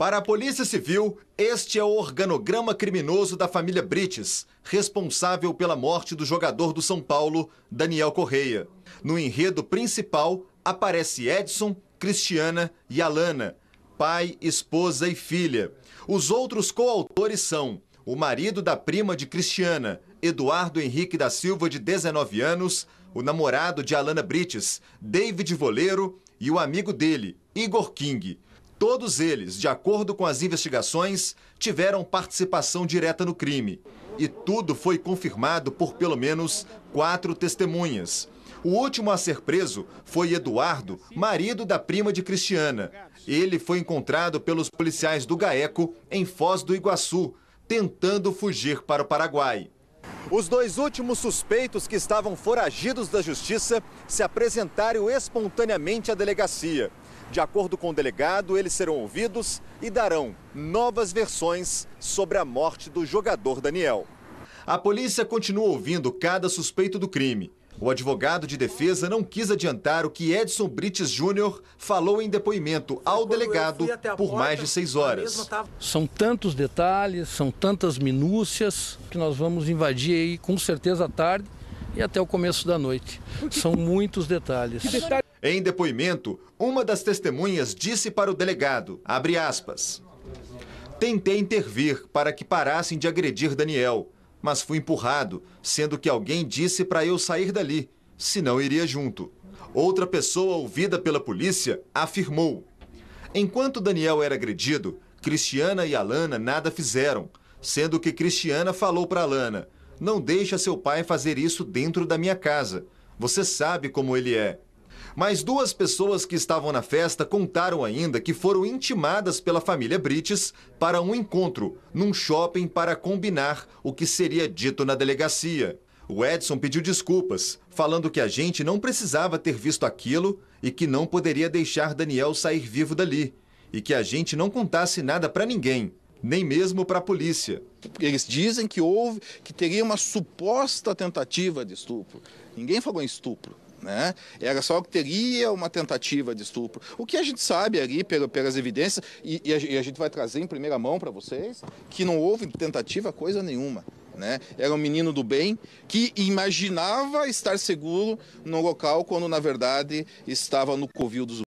Para a Polícia Civil, este é o organograma criminoso da família Brites, responsável pela morte do jogador do São Paulo, Daniel Correia. No enredo principal, aparece Edson, Cristiana e Alana, pai, esposa e filha. Os outros coautores são o marido da prima de Cristiana, Eduardo Henrique da Silva, de 19 anos, o namorado de Alana Brites, David Voleiro, e o amigo dele, Igor King. Todos eles, de acordo com as investigações, tiveram participação direta no crime. E tudo foi confirmado por pelo menos quatro testemunhas. O último a ser preso foi Eduardo, marido da prima de Cristiana. Ele foi encontrado pelos policiais do GAECO em Foz do Iguaçu, tentando fugir para o Paraguai. Os dois últimos suspeitos que estavam foragidos da justiça se apresentaram espontaneamente à delegacia. De acordo com o delegado, eles serão ouvidos e darão novas versões sobre a morte do jogador Daniel. A polícia continua ouvindo cada suspeito do crime. O advogado de defesa não quis adiantar o que Edson Brites Júnior falou em depoimento ao delegado por mais de seis horas. São tantos detalhes, são tantas minúcias que nós vamos invadir aí com certeza à tarde e até o começo da noite. São muitos detalhes. Em depoimento, uma das testemunhas disse para o delegado, aspas, Tentei intervir para que parassem de agredir Daniel, mas fui empurrado, sendo que alguém disse para eu sair dali, senão iria junto. Outra pessoa ouvida pela polícia afirmou: Enquanto Daniel era agredido, Cristiana e Alana nada fizeram, sendo que Cristiana falou para Alana: Não deixa seu pai fazer isso dentro da minha casa. Você sabe como ele é. Mas duas pessoas que estavam na festa contaram ainda que foram intimadas pela família Brites para um encontro num shopping para combinar o que seria dito na delegacia. O Edson pediu desculpas, falando que a gente não precisava ter visto aquilo e que não poderia deixar Daniel sair vivo dali e que a gente não contasse nada para ninguém, nem mesmo para a polícia. Eles dizem que houve, que teria uma suposta tentativa de estupro. Ninguém falou em estupro. Né? Era só que teria uma tentativa de estupro. O que a gente sabe ali pelas evidências, e, e, a, e a gente vai trazer em primeira mão para vocês, que não houve tentativa coisa nenhuma. Né? Era um menino do bem que imaginava estar seguro no local quando na verdade estava no covil dos